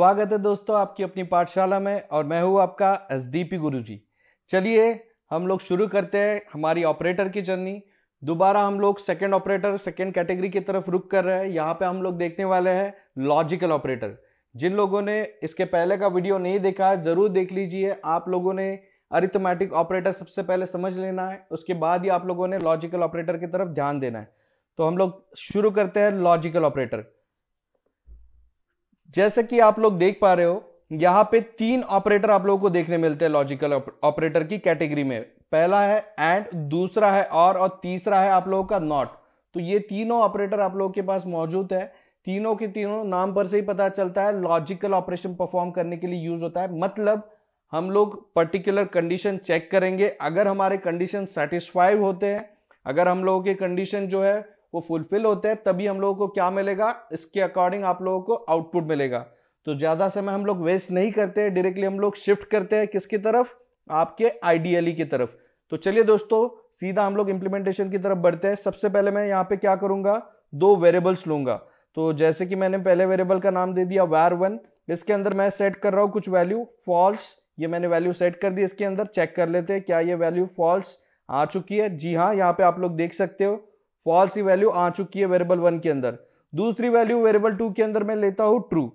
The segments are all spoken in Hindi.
स्वागत है दोस्तों आपकी अपनी पाठशाला में और मैं हूँ आपका एस डी पी गुरु जी चलिए हम लोग शुरू करते हैं हमारी ऑपरेटर की जर्नी दोबारा हम लोग सेकेंड ऑपरेटर सेकेंड कैटेगरी की तरफ रुक कर रहे हैं यहाँ पे हम लोग देखने वाले हैं लॉजिकल ऑपरेटर जिन लोगों ने इसके पहले का वीडियो नहीं देखा है ज़रूर देख लीजिए आप लोगों ने अरिथमेटिक ऑपरेटर सबसे पहले समझ लेना है उसके बाद ही आप लोगों ने लॉजिकल ऑपरेटर की तरफ ध्यान देना है तो हम लोग शुरू करते हैं लॉजिकल ऑपरेटर जैसे कि आप लोग देख पा रहे हो यहां पे तीन ऑपरेटर आप लोगों को देखने मिलते हैं लॉजिकल ऑपरेटर की कैटेगरी में पहला है एंड दूसरा है और और तीसरा है आप लोगों का नॉट तो ये तीनों ऑपरेटर आप लोगों के पास मौजूद है तीनों के तीनों नाम पर से ही पता चलता है लॉजिकल ऑपरेशन परफॉर्म करने के लिए यूज होता है मतलब हम लोग पर्टिकुलर कंडीशन चेक करेंगे अगर हमारे कंडीशन सेटिस्फाइड होते हैं अगर हम लोगों के कंडीशन जो है वो फुलफिल होते हैं तभी हम लोगों को क्या मिलेगा इसके अकॉर्डिंग आप लोगों को आउटपुट मिलेगा तो ज़्यादा समय हम लोग वेस्ट नहीं करते डायरेक्टली हम लोग शिफ्ट करते हैं किसकी तरफ आपके आइडियली की तरफ तो चलिए दोस्तों सीधा हम लोग इम्प्लीमेंटेशन की तरफ बढ़ते हैं सबसे पहले मैं यहाँ पे क्या करूँगा दो वेरिएबल्स लूँगा तो जैसे कि मैंने पहले वेरिएबल का नाम दे दिया वायर वन इसके अंदर मैं सेट कर रहा हूँ कुछ वैल्यू फॉल्स ये मैंने वैल्यू सेट कर दी इसके अंदर चेक कर लेते हैं क्या ये वैल्यू फॉल्स आ चुकी है जी हाँ यहाँ पे आप लोग देख सकते हो फॉल्स की वैल्यू आ चुकी है वेरिएबल वन के अंदर दूसरी वैल्यू वेरिएबल टू के अंदर मैं लेता हूं ट्रू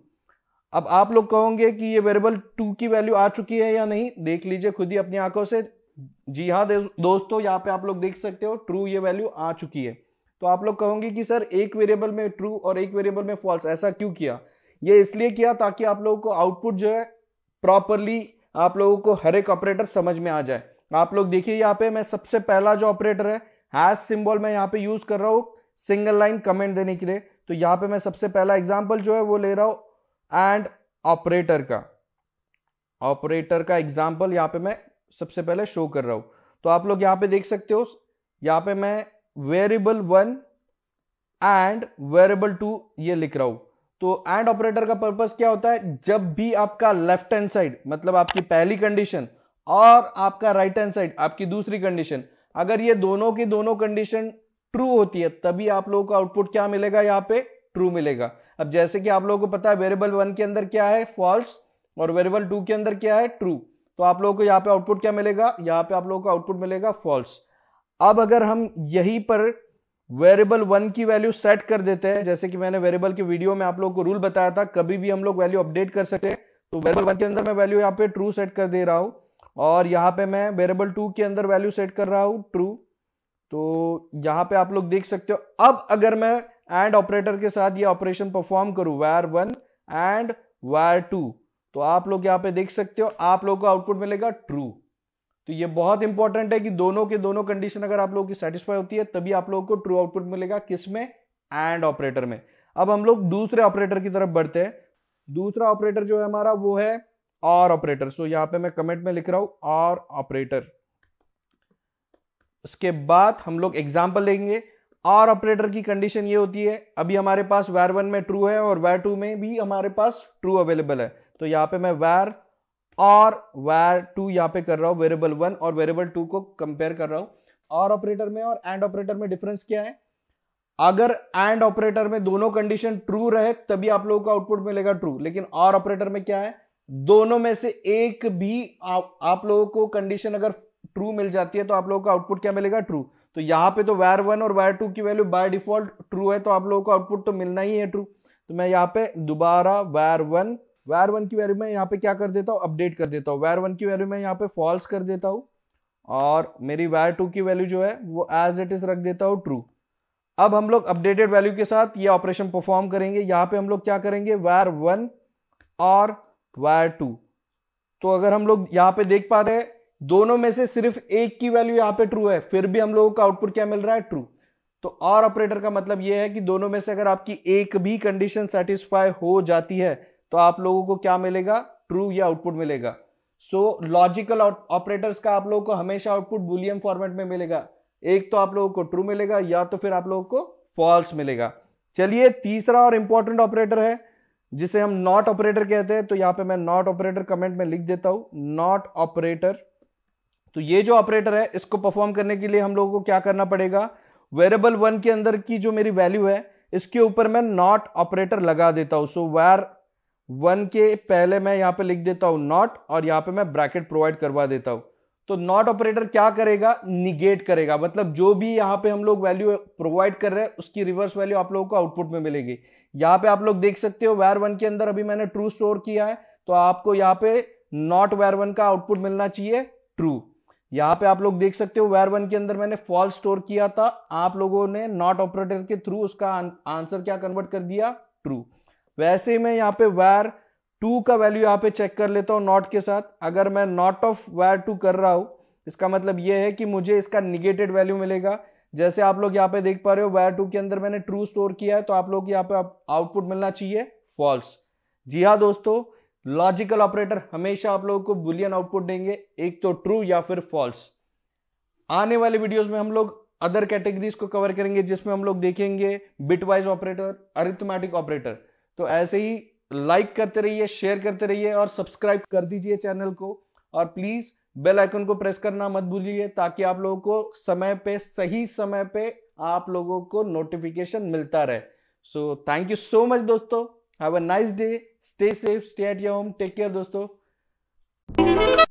अब आप लोग कहोगे कि ये वेरिएबल टू की वैल्यू आ चुकी है या नहीं देख लीजिए खुद ही अपनी आंखों से जी हाँ दोस्तों यहाँ पे आप लोग देख सकते हो ट्रू ये वैल्यू आ चुकी है तो आप लोग कहोगे कि सर एक वेरिएबल में ट्रू और एक वेरिएबल में फॉल्स ऐसा क्यों किया ये इसलिए किया ताकि आप लोगों को आउटपुट जो है प्रॉपरली आप लोगों को हर एक ऑपरेटर समझ में आ जाए आप लोग देखिए यहाँ पे मैं सबसे पहला जो ऑपरेटर है हैज सिंबल मैं यहाँ पे यूज कर रहा हूँ सिंगल लाइन कमेंट देने के लिए तो यहाँ पे मैं सबसे पहला एग्जाम्पल जो है वो ले रहा हूँ एंड ऑपरेटर का ऑपरेटर का एग्जाम्पल यहाँ पे मैं सबसे पहले शो कर रहा हूँ तो आप लोग यहाँ पे देख सकते हो यहाँ पे मैं variable one and variable two ये लिख रहा हूँ तो एंड ऑपरेटर का पर्पज क्या होता है जब भी आपका लेफ्ट हैंड साइड मतलब आपकी पहली कंडीशन और आपका राइट हैंड साइड आपकी दूसरी कंडीशन अगर ये दोनों की दोनों कंडीशन ट्रू होती है तभी आप लोगों को आउटपुट क्या मिलेगा यहाँ पे ट्रू मिलेगा अब जैसे कि आप लोगों को पता है वेरिएबल वन के अंदर क्या है फॉल्स और वेरिएबल टू के अंदर क्या है ट्रू तो आप लोगों को यहाँ पे आउटपुट क्या मिलेगा यहाँ पे आप लोगों को आउटपुट मिलेगा फॉल्स अब अगर हम यहीं पर वेरिएबल वन की वैल्यू सेट कर देते हैं जैसे कि मैंने वेरिएबल के वीडियो में आप लोगों को रूल बताया था कभी भी हम लोग वैल्यू अपडेट कर सकते हैं तो वेरिएबल वन के अंदर मैं वैल्यू यहाँ पे ट्रू सेट कर दे रहा हूँ और यहाँ पे मैं वेरेबल टू के अंदर वैल्यू सेट कर रहा हूँ ट्रू तो यहाँ पे आप लोग देख सकते हो अब अगर मैं एंड ऑपरेटर के साथ ये ऑपरेशन परफॉर्म करूँ wire one and wire two तो आप लोग यहाँ पे देख सकते हो आप लोगों को आउटपुट मिलेगा ट्रू तो ये बहुत इंपॉर्टेंट है कि दोनों के दोनों कंडीशन अगर आप लोगों की सेटिस्फाई होती है तभी आप लोगों को ट्रू आउटपुट मिलेगा किस में एंड ऑपरेटर में अब हम लोग दूसरे ऑपरेटर की तरफ बढ़ते हैं दूसरा ऑपरेटर जो है हमारा वो है आर ऑपरेटर सो यहां पे मैं कमेंट में लिख रहा हूं आर ऑपरेटर उसके बाद हम लोग एग्जाम्पल देंगे आर ऑपरेटर की कंडीशन ये होती है अभी हमारे पास वैर वन में ट्रू है और वैर टू में भी हमारे पास ट्रू अवेलेबल है तो यहां पे मैं वायर आर वायर टू यहां पे कर रहा हूं वेरिएबल वन और वेरिएबल टू को कंपेयर कर रहा हूं आर ऑपरेटर में और एंड ऑपरेटर में डिफरेंस क्या है अगर एंड ऑपरेटर में दोनों कंडीशन ट्रू रहे तभी आप लोगों का आउटपुट मिलेगा ट्रू लेकिन आर ऑपरेटर में क्या है दोनों में से एक भी आप, आप लोगों को कंडीशन अगर ट्रू मिल जाती है तो आप लोगों को आउटपुट क्या मिलेगा ट्रू तो यहां पे तो वायर वन और वायर टू की वैल्यू बाय डिफॉल्ट ट्रू है तो आप लोगों को आउटपुट तो मिलना ही है ट्रू तो मैं यहाँ पे दोबारा वायर वन वायर वन की वैल्यू में यहाँ पे क्या कर देता हूँ अपडेट कर देता हूँ वायर वन की वैल्यू में यहाँ पे फॉल्स कर देता हूँ और मेरी वायर टू की वैल्यू जो है वो एज इट इज रख देता हूँ ट्रू अब हम लोग अपडेटेड वैल्यू के साथ ये ऑपरेशन परफॉर्म करेंगे यहाँ पे हम लोग क्या करेंगे वायर वन और वायर टू तो अगर हम लोग यहां पे देख पा रहे हैं दोनों में से सिर्फ एक की वैल्यू यहां पे ट्रू है फिर भी हम लोगों का आउटपुट क्या मिल रहा है ट्रू तो और ऑपरेटर का मतलब यह है कि दोनों में से अगर आपकी एक भी कंडीशन सेटिस्फाई हो जाती है तो आप लोगों को क्या मिलेगा ट्रू या आउटपुट मिलेगा सो लॉजिकल ऑपरेटर्स का आप लोगों को हमेशा आउटपुट बुलियन फॉर्मेट में मिलेगा एक तो आप लोगों को ट्रू मिलेगा या तो फिर आप लोगों को फॉल्स मिलेगा चलिए तीसरा और इंपॉर्टेंट ऑपरेटर है जिसे हम नॉट ऑपरेटर कहते हैं तो यहां पे मैं नॉट ऑपरेटर कमेंट में लिख देता हूं नॉट ऑपरेटर तो ये जो ऑपरेटर है इसको परफॉर्म करने के लिए हम लोगों को क्या करना पड़ेगा वेरेबल वन के अंदर की जो मेरी वैल्यू है इसके ऊपर मैं नॉट ऑपरेटर लगा देता हूं सो वेर वन के पहले मैं यहां पे लिख देता हूं नॉट और यहां पे मैं ब्रैकेट प्रोवाइड करवा देता हूं तो नॉट ऑपरेटर क्या करेगा निगेट करेगा मतलब जो भी यहाँ पे हम लोग वैल्यू प्रोवाइड कर रहे हैं उसकी रिवर्स वैल्यू आप लोगों को आउटपुट में मिलेगी यहाँ पे आप लोग देख सकते हो वायर वन के अंदर अभी मैंने ट्रू स्टोर किया है तो आपको यहाँ पे नॉट वायर वन का आउटपुट मिलना चाहिए ट्रू यहाँ पे आप लोग देख सकते हो वायर वन के अंदर मैंने फॉल्स स्टोर किया था आप लोगों ने नॉट ऑपरेटर के थ्रू उसका आंसर क्या कन्वर्ट कर दिया ट्रू वैसे में यहाँ पे वायर टू का वैल्यू यहाँ पे चेक कर लेता हूँ नॉट के साथ अगर मैं नॉट ऑफ वायर टू कर रहा हूँ इसका मतलब ये है कि मुझे इसका निगेटेड वैल्यू मिलेगा जैसे आप लोग यहाँ पे देख पा रहे हो वायर टू के अंदर मैंने ट्रू स्टोर किया है तो आप लोग यहाँ पे आउटपुट मिलना चाहिए फॉल्स जी हाँ दोस्तों लॉजिकल ऑपरेटर हमेशा आप लोगों को बुलियन आउटपुट देंगे एक तो ट्रू या फिर फॉल्स आने वाले वीडियोस में हम लोग अदर कैटेगरीज को कवर करेंगे जिसमें हम लोग देखेंगे बिटवाइज ऑपरेटर अरिथमेटिक ऑपरेटर तो ऐसे ही लाइक करते रहिए शेयर करते रहिए और सब्सक्राइब कर दीजिए चैनल को और प्लीज बेल आइकन को प्रेस करना मत भूलिए ताकि आप लोगों को समय पे सही समय पे आप लोगों को नोटिफिकेशन मिलता रहे so thank you so much दोस्तों have a nice day stay safe stay at your home take care दोस्तों